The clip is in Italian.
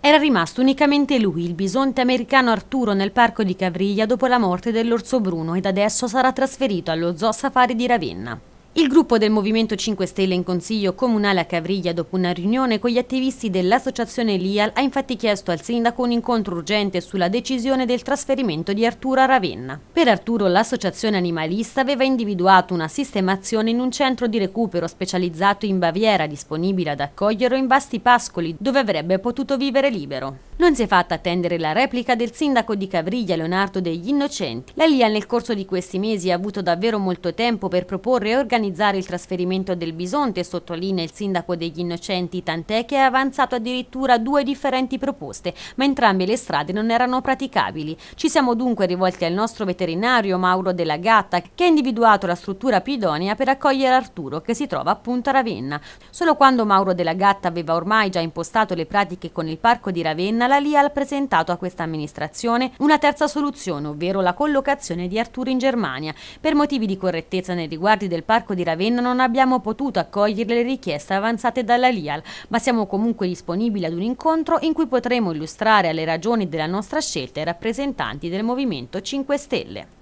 Era rimasto unicamente lui, il bisonte americano Arturo, nel parco di Cavriglia dopo la morte dell'orso bruno ed adesso sarà trasferito allo zoo safari di Ravenna. Il gruppo del Movimento 5 Stelle in Consiglio Comunale a Cavriglia, dopo una riunione con gli attivisti dell'associazione LIAL, ha infatti chiesto al sindaco un incontro urgente sulla decisione del trasferimento di Arturo a Ravenna. Per Arturo l'associazione animalista aveva individuato una sistemazione in un centro di recupero specializzato in Baviera, disponibile ad accoglierlo in vasti pascoli, dove avrebbe potuto vivere libero. Non si è fatta attendere la replica del sindaco di Cavriglia Leonardo degli Innocenti. La LIA nel corso di questi mesi ha avuto davvero molto tempo per proporre e organizzare il trasferimento del bisonte, sottolinea il sindaco degli Innocenti, tant'è che ha avanzato addirittura due differenti proposte, ma entrambe le strade non erano praticabili. Ci siamo dunque rivolti al nostro veterinario Mauro Della Gatta, che ha individuato la struttura più idonea per accogliere Arturo, che si trova appunto a Ravenna. Solo quando Mauro Della Gatta aveva ormai già impostato le pratiche con il parco di Ravenna, L'Al-Alia ha presentato a questa amministrazione una terza soluzione, ovvero la collocazione di Arturo in Germania. Per motivi di correttezza nei riguardi del parco di Ravenna non abbiamo potuto accogliere le richieste avanzate dalla LIAL, ma siamo comunque disponibili ad un incontro in cui potremo illustrare le ragioni della nostra scelta i rappresentanti del Movimento 5 Stelle.